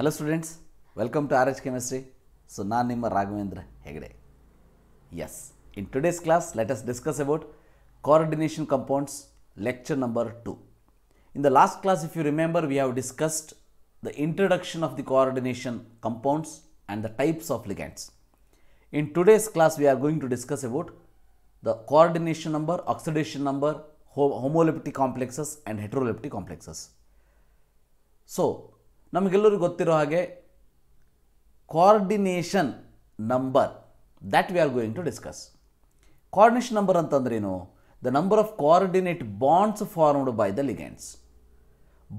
Hello students, welcome to our Chemistry. So, so ನಾನು ನಿಮ್ಮ Raghavendra Hegde S in today's class let us coordination compounds lecture number 2 in the last class if you remember we have discussed the introduction of the coordination compounds and the types of ligands in today's class we are going to discuss about the coordination number oxidation number homoleptic complexes and heteroleptic complexes so ನಮಗೆಲ್ಲರಿಗೂ ಗೊತ್ತಿರೋ ಹಾಗೆ coordination number that we are going to discuss coordination number ಅಂತಂದ್ರೇನು the number of coordinate bonds formed by the ligands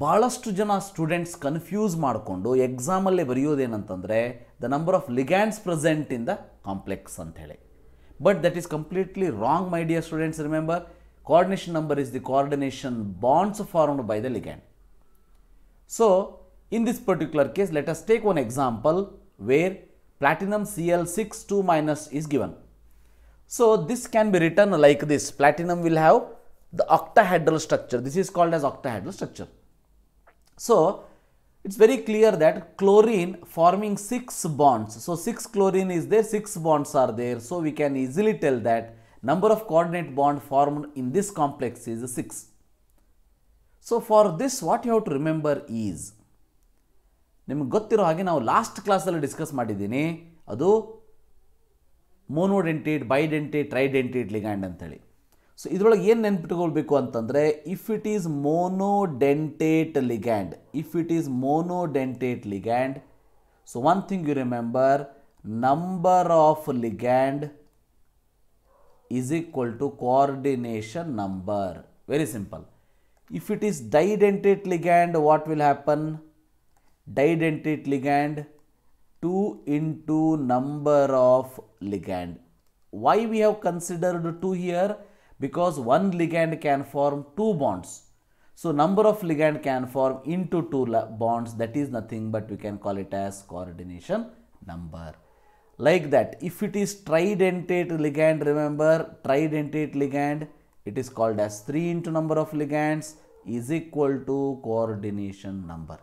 ಭಾಳಷ್ಟು ಜನ students confuse ಮಾಡಿಕೊಂಡು ಎಕ್ಸಾಮಲ್ಲೇ ಬರೆಯೋದೇನಂತಂದರೆ the number of ligands present in the complex ಹೇಳಿ but that is completely wrong my dear students remember coordination number is the coordination bonds formed by the ligand so In this particular case, let us take one example where platinum Cl62 minus is given. So, this can be written like this. Platinum will have the octahedral structure. This is called as octahedral structure. So, it is very clear that chlorine forming 6 bonds. So, 6 chlorine is there, 6 bonds are there. So, we can easily tell that number of coordinate bond formed in this complex is 6. So, for this what you have to remember is ನಿಮಗೆ ಗೊತ್ತಿರೋ ಹಾಗೆ ನಾವು last ಕ್ಲಾಸಲ್ಲಿ discuss ಮಾಡಿದ್ದೀನಿ ಅದು ಮೋನೋಡೆಂಟೇಡ್ ಬೈಡೆಂಟೇಡ್ ಟ್ರೈಡೆಂಟೇಡ್ ligand ಅಂತೇಳಿ so ಇದರೊಳಗೆ ಏನು ನೆನ್ಪಿಟ್ಕೊಳ್ಬೇಕು ಅಂತಂದರೆ if it is monodentate ligand if it is monodentate ligand so one thing you remember number of ligand is equal to coordination number very simple if it is didentate ligand what will happen didentate ligand 2 into number of ligand. Why we have considered 2 here? Because one ligand can form 2 bonds. So, number of ligand can form into 2 bonds that is nothing but we can call it as coordination number. Like that, if it is tridentate ligand, remember tridentate ligand, it is called as 3 into number of ligands is equal to coordination number.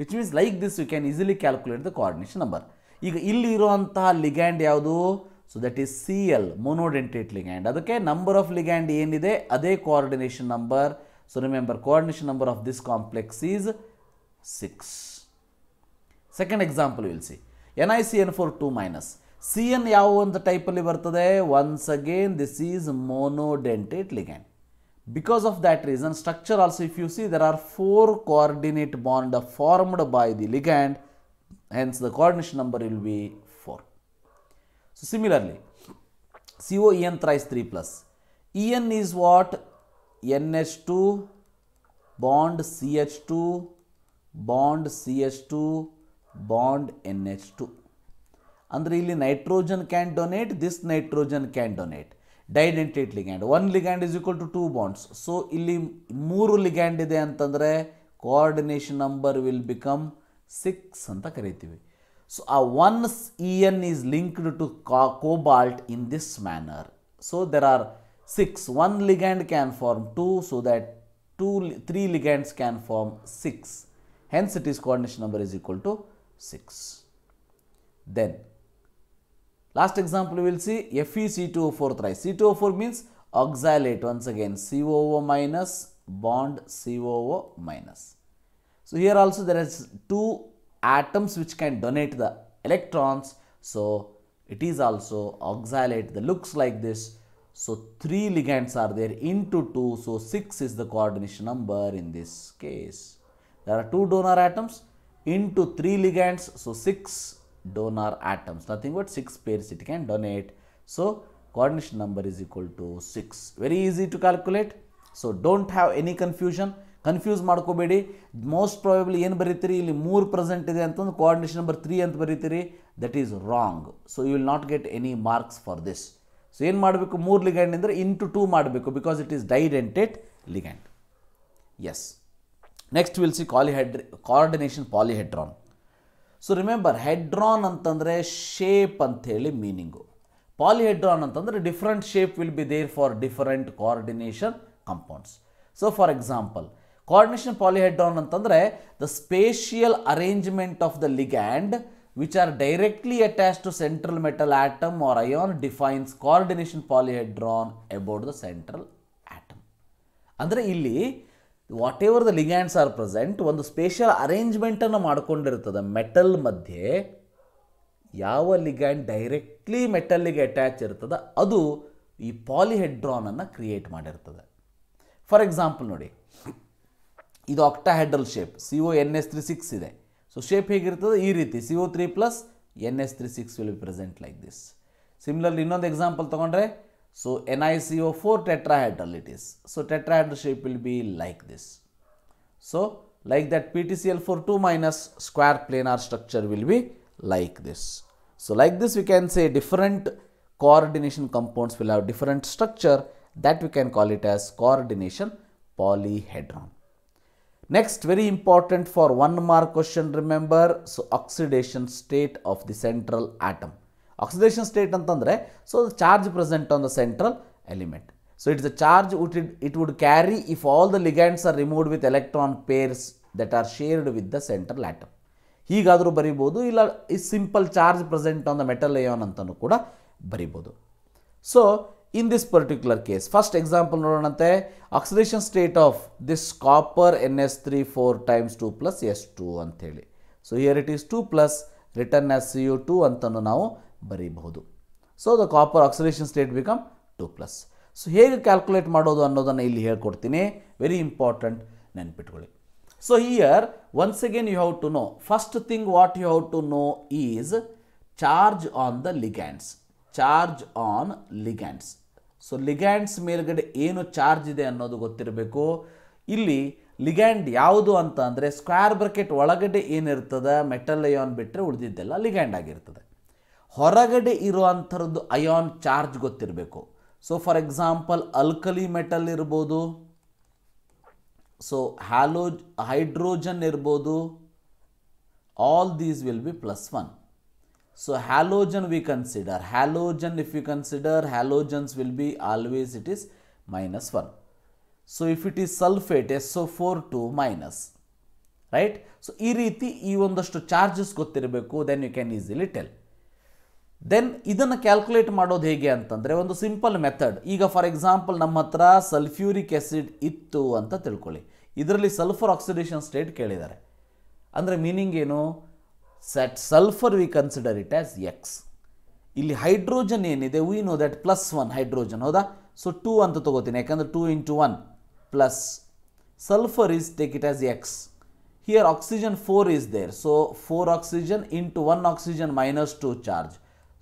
Which means like this you can easily calculate the coordination number ಈಗ ಇಲ್ಲಿ ಇರುವಂತಹ ligand ಯಾವುದು so that is C L monodentate ligand ಅದಕ್ಕೆ number of ligand ಏನಿದೆ ಅದೇ coordination number so remember coordination number of this complex is six second example will see N I C N four two minus C N ಯಾವ ಒಂದು ಟೈಪಲ್ಲಿ ಬರ್ತದೆ once again this is monodentate ligand Because of that reason, structure also if you see there are four coordinate bond formed by the ligand, hence the coordination number will be 4. So, similarly, COEN thrice 3 plus. EN is what? NH2 bond CH2 bond CH2 bond NH2. And really, nitrogen can donate. This nitrogen can donate. Didentate ligand one ligand is equal to two bonds so ಇಲ್ಲಿ ಮೂರು ligand ಇದೆ ಅಂತಂದರೆ coordination number will become six ಅಂತ ಕರಿತೀವಿ so ಆ once E N is linked to ಕಾ cobalt in this manner so there are six one ligand can form two so that two three ligands can form six hence it is coordination number is equal to six then Last example we will see FeC2O4 thrice. C2O4 means oxalate once again COO minus bond COO minus. So here also there is two atoms which can donate the electrons. So it is also oxalate that looks like this. So 3 ligands are there into 2. So 6 is the coordination number in this case. There are 2 donor atoms into 3 ligands. So 6 donor atoms nothing but six pairs it can donate so coordination number is equal to six very easy to calculate so don't have any confusion confuse markobedi most probably in barithiri ili more present is coordination number three and barithiri that is wrong so you will not get any marks for this so N madbeku more ligand indre into two madbeku because it is didentate ligand yes next we will see coordination polyhedron so remember hedron ಅಂತಂದರೆ shape ಅಂಥೇಳಿ meaning polyhedron ಅಂತಂದರೆ different shape will be there for different coordination compounds so for example coordination polyhedron ಅಂತಂದರೆ the spatial arrangement of the ligand which directly directly to central central metal or or ion defines coordination polyhedron about the central atom ಅಂದರೆ ಇಲ್ಲಿ whatever the ligands are present ಒಂದು special ಅರೇಂಜ್ಮೆಂಟನ್ನು ಮಾಡಿಕೊಂಡಿರ್ತದೆ metal ಮಧ್ಯೆ ಯಾವ ligand directly ಮೆಟಲ್ಲಿಗೆ attach ಇರ್ತದೆ ಅದು ಈ ಪಾಲಿಹೆಡ್ರಾನನ್ನು ಕ್ರಿಯೇಟ್ ಮಾಡಿರ್ತದೆ ಫಾರ್ ಎಕ್ಸಾಂಪಲ್ ನೋಡಿ ಇದು octahedral shape C O N S three six ಇದೆ ಸೊ ಶೇಪ್ ಹೇಗಿರ್ತದೆ ಈ ರೀತಿ C O three plus N S three six will be present like this similarly ಇನ್ನೊಂದು ಎಕ್ಸಾಂಪಲ್ ತೊಗೊಂಡ್ರೆ So, NiCO4 tetrahedral it is. So, tetrahedral shape will be like this. So, like that PTCl4 2 minus square planar structure will be like this. So, like this we can say different coordination compounds will have different structure that we can call it as coordination polyhedron. Next very important for one mark question remember so oxidation state of the central atom. Oxidation state ಅಂತಂದರೆ so charge present on the central element so it's a charge what it it would carry if all the ligands are removed with electron pairs that are shared with the central atom ಹೀಗಾದರೂ ಬರೀಬೋದು ಇಲ್ಲ ಈ simple charge present on the metal ion ಅಂತಲೂ ಕೂಡ ಬರೀಬೋದು so in this particular case first example ನೋಡೋಣಂತೆ oxidation state of this copper N S three four times two plus S two ಅಂತ ಹೇಳಿ so here it is two plus return S C U two ಅಂತಲೂ ನಾವು ಬರೀಬಹುದು so the copper oxidation state become two plus so ಹೇಗೆ calculate ಮಾಡೋದು ಅನ್ನೋದನ್ನು ಇಲ್ಲಿ ಹೇಳ್ಕೊಡ್ತೀನಿ ವೆರಿ ಇಂಪಾರ್ಟೆಂಟ್ ನೆನ್ಪಿಟ್ಕೊಳ್ಳಿ so here once again you how to know first thing what you how to know is charge on the ligands charge on ligands so ligands ಮೇಲ್ಗಡೆ ಏನು charge ಇದೆ ಅನ್ನೋದು ಗೊತ್ತಿರಬೇಕು ಇಲ್ಲಿ ಲಿಗ್ಯಾಂಡ್ ಯಾವುದು ಅಂತ ಅಂದರೆ ಸ್ಕ್ವೇರ್ ಬ್ರಕೆಟ್ ಒಳಗಡೆ ಏನಿರ್ತದೆ ಮೆಟಲ್ ಅಯಾನ್ ಬಿಟ್ಟರೆ ಉಳಿದಿದ್ದೆಲ್ಲ ಲಿಗ್ಯಾಂಡ್ ಆಗಿರ್ತದೆ ಹೊರಗಡೆ ಇರುವಂಥದ್ದು ಅಯಾನ್ ಚಾರ್ಜ್ ಗೊತ್ತಿರಬೇಕು so for example alkali metal ಇರ್ಬೋದು ಸೊ ಹ್ಯಾಲೋ ಹೈಡ್ರೋಜನ್ ಇರ್ಬೋದು all these will be plus one so halogen we consider halogen if you consider halogens will be always it is minus one so if it is sulphate S so four two minus right so ಈ ರೀತಿ ಈ ಒಂದಷ್ಟು charges ಗೊತ್ತಿರಬೇಕು then you can easily tell then ಇದನ್ನು calculate ಮಾಡೋದು ಹೇಗೆ ಅಂತಂದರೆ ಒಂದು ಸಿಂಪಲ್ ಮೆಥಡ್ ಈಗ ಫಾರ್ ಎಕ್ಸಾಂಪಲ್ ನಮ್ಮ ಹತ್ರ ಸಲ್ಫ್ಯೂರಿಕ್ ಆ್ಯಸಿಡ್ ಇತ್ತು ಅಂತ ತಿಳ್ಕೊಳ್ಳಿ ಇದರಲ್ಲಿ ಸಲ್ಫರ್ ಆಕ್ಸಿಡೇಷನ್ ಸ್ಟೇಟ್ ಕೇಳಿದ್ದಾರೆ ಅಂದರೆ ಮೀನಿಂಗ್ ಏನು that sulphur we consider it as X ಇಲ್ಲಿ ಹೈಡ್ರೋಜನ್ ಏನಿದೆ we know that plus one hydrogen ಹೌದಾ ಸೊ ಟೂ ಅಂತ ತೊಗೋತೀನಿ ಯಾಕಂದರೆ two into one plus sulphur is take it as X here oxygen four is there so four oxygen into one oxygen minus two charge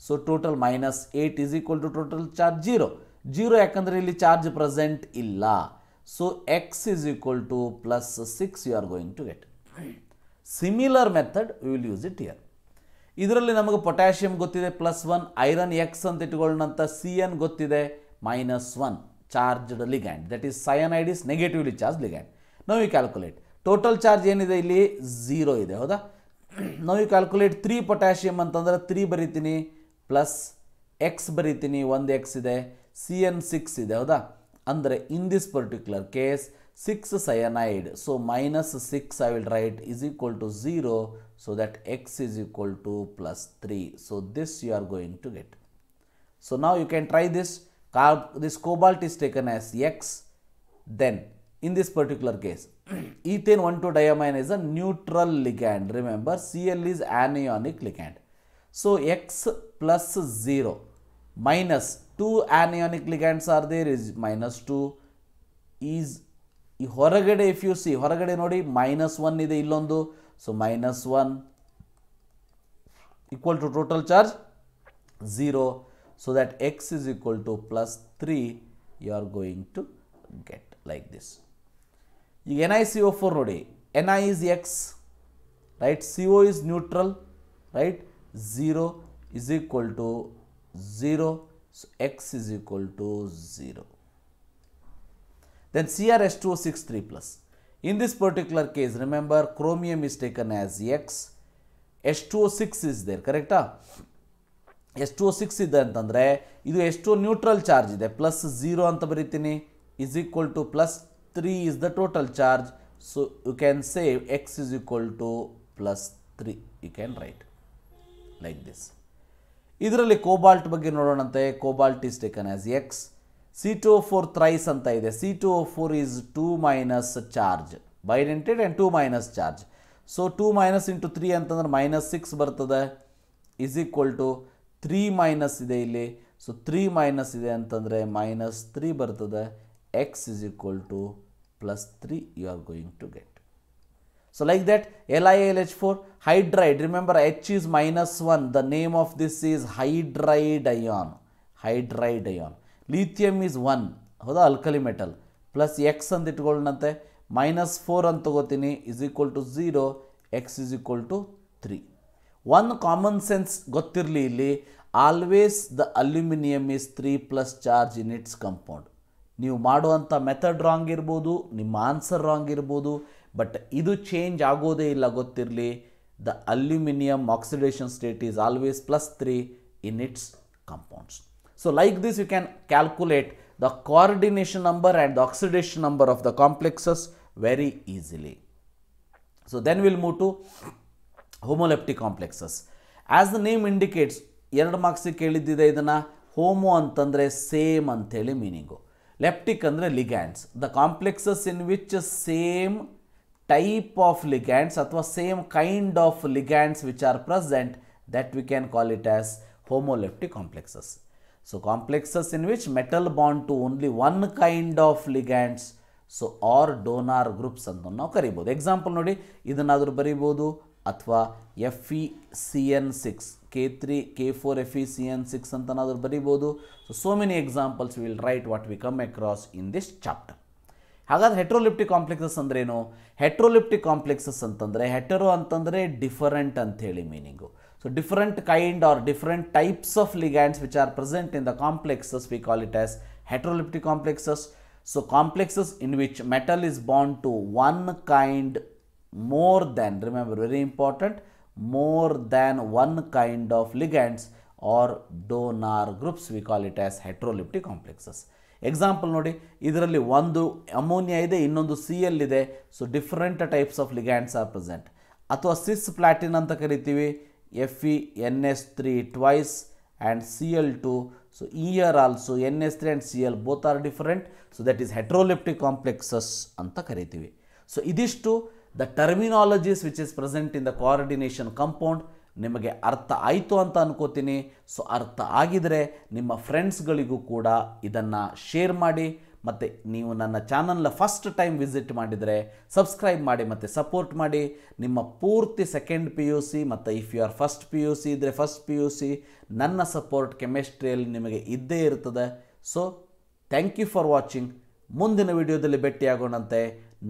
so total minus eight is equal to total charge zero zero ಯಾಕಂದರೆ ಇಲ್ಲಿ charge present ಇಲ್ಲ so X is equal to plus six you are going to get similar method we will use it here ಇದರಲ್ಲಿ ನಮಗೆ potassium ಗೊತ್ತಿದೆ plus one iron x ಅಂತ ಇಟ್ಕೊಳ್ಳುವಂಥ C N ಗೊತ್ತಿದೆ minus one charged ligand that is cyanide is negatively charge ligand now you calculate total charge ಏನಿದೆ ಇಲ್ಲಿ zero ಇದೆ ಹೌದಾ ನಾವು ಯು ಕ್ಯಾಲ್ಕುಲೇಟ್ ತ್ರೀ ಪೊಟ್ಯಾಷಿಯಮ್ ಅಂತಂದರೆ ತ್ರೀ ಬರೀತೀನಿ ಪ್ಲಸ್ ಎಕ್ಸ್ ಬರೀತೀನಿ ಒಂದು ಎಕ್ಸ್ ಇದೆ ಸಿ ಎನ್ ಸಿಕ್ಸ್ ಇದೆ ಹೌದಾ ಅಂದರೆ in this particular case six cyanide so minus six I will write is equal to zero so that x is equal to plus three so this you are going to get so ನಾವು you can try this car this cobalt is taken as x then in this particular case ethane 1,2 diamine is a neutral ligand remember cl is anionic ligand so x plus zero minus two anionic are there there minus two is ಈ ಹೊರಗಡೆ if U C ಹೊರಗಡೆ ನೋಡಿ minus one ಇದೆ ಇಲ್ಲೊಂದು so minus one equal to total charge zero so that x is equal to plus three you are going to get like this ಈಗ N I C O four ನೋಡಿ N I is x right C O is neutral right 0 is equal to 0 so x is equal to 0 then crh two O six three plus in this particular case remember chromium is taken as xh two O six is there correct H2O6 is there this H2O neutral charge is there plus 0 is equal to plus 3 is the total charge so you can say x is equal to plus 3 you can write like this ಇದರಲ್ಲಿ cobalt ಬಗ್ಗೆ ನೋಡೋಣಂತೆ cobalt is taken as x C two O four thrice ಅಂತ ಇದೆ C two O four is two minus charge bidentate and two minus charge so two minus into three ಅಂತಂದ್ರೆ minus six ಬರ್ತದೆ is equal to three minus ಇದೆ ಇಲ್ಲಿ so three minus ಇದೆ ಅಂತಂದರೆ minus three ಬರ್ತದೆ x is equal to plus three you are going to get so like L I L H four hydride remember H is minus one the name of this is hydride ion hydride ion lithium is one ಹೌದಾ alkali metal plus x ಅಂತ minus four ಅಂತ ತಗೋತೀನಿ is equal to zero x is equal to three one common sense ಗೊತ್ತಿರಲಿ ಇಲ್ಲಿ always the aluminium is three plus charge in its compound ನೀವು ಮಾಡುವಂಥ method wrong ಇರ್ಬೋದು ನಿಮ್ಮ ಆನ್ಸರ್ ರಾಂಗ್ ಇರ್ಬೋದು ಬಟ್ ಇದು ಚೇಂಜ್ ಆಗೋದೇ ಇಲ್ಲ ಗೊತ್ತಿರಲಿ the aluminium oxidation state is always plus three in its compounds so like this you can calculate the coordination number and the oxidation number of the complexes very easily so then will move to homoleptic complexes as the name indicates ಎರಡು ಮಾರ್ಕ್ಸಿಗೆ ಕೇಳಿದ್ದಿದೆ ಇದನ್ನು homo ಅಂತಂದರೆ same ಅಂತೇಳಿ meaning leptic ಅಂದರೆ ligands the complexes in which same type of ligands atwa same kind of ligands which are present that we can call it as homoleptic complexes. So, complexes in which metal bond to only one kind of ligands so or donor groups and donna karibodhu. Example nodi idhan adhru paribodhu atwa FeCN6 K3 K4 FeCN6 and adhru paribodhu. So, so many examples we will write what we come across in this chapter. ಹಾಗಾದ್ರೆ ಹೆಟ್ರೋಲಿಪ್ಟಿಕ್ complexes ಅಂದ್ರೇನು ಹೆಟ್ರೋಲಿಪ್ಟಿಕ್ complexes ಅಂತಂದರೆ ಹೆಟರೋ ಅಂತಂದರೆ different ಅಂಥೇಳಿ meaning so different kind are different types of ligands which are present in the complexes we call it as heteroleptic complexes so complexes in which metal is bond to one kind more than remember very important more than one kind of ligands or donor groups we call it as heteroliptic complexes. Example ನೋಡಿ ಇದರಲ್ಲಿ ಒಂದು ammonia ಇದೆ ಇನ್ನೊಂದು C L ಇದೆ so different types of ligands are present ಅಥವಾ cisplatin ಅಂತ ಕರಿತೀವಿ F E N S three twice and C L two so E are also N S three and C L both are different so that is heteroleptic complexes ಅಂತ ಕರಿತೀವಿ so ಇದಿಷ್ಟು the terminologies which is present in the coordination compound ನಿಮಗೆ ಅರ್ಥ ಆಯಿತು ಅಂತ ಅನ್ಕೋತೀನಿ so ಅರ್ಥ ಆಗಿದರೆ ನಿಮ್ಮ ಫ್ರೆಂಡ್ಸ್ಗಳಿಗೂ ಕೂಡ ಇದನ್ನು ಶೇರ್ ಮಾಡಿ ಮತ್ತು ನೀವು ನನ್ನ ಚಾನಲ್ನ ಫಸ್ಟ್ ಟೈಮ್ ವಿಸಿಟ್ ಮಾಡಿದರೆ ಸಬ್ಸ್ಕ್ರೈಬ್ ಮಾಡಿ ಮತ್ತು ಸಪೋರ್ಟ್ ಮಾಡಿ ನಿಮ್ಮ ಪೂರ್ತಿ ಸೆಕೆಂಡ್ ಪಿ ಯು ಸಿ ಮತ್ತು if you are first P U C ಇದ್ದರೆ ಫಸ್ಟ್ ಪಿ ಯು ಸಿ ನನ್ನ ಸಪೋರ್ಟ್ ಕೆಮಿಸ್ಟ್ರಿಯಲ್ಲಿ ನಿಮಗೆ ಇದ್ದೇ ಇರ್ತದೆ so thank you for watching ಮುಂದಿನ ವಿಡಿಯೋದಲ್ಲಿ ಭೇಟಿಯಾಗೋಣಂತೆ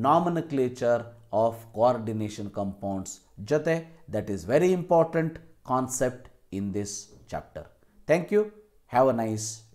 ನಾಮನ್ ಕ್ಲೇಚರ್ of coordination compounds jate that is very important concept in this chapter. Thank you. Have a nice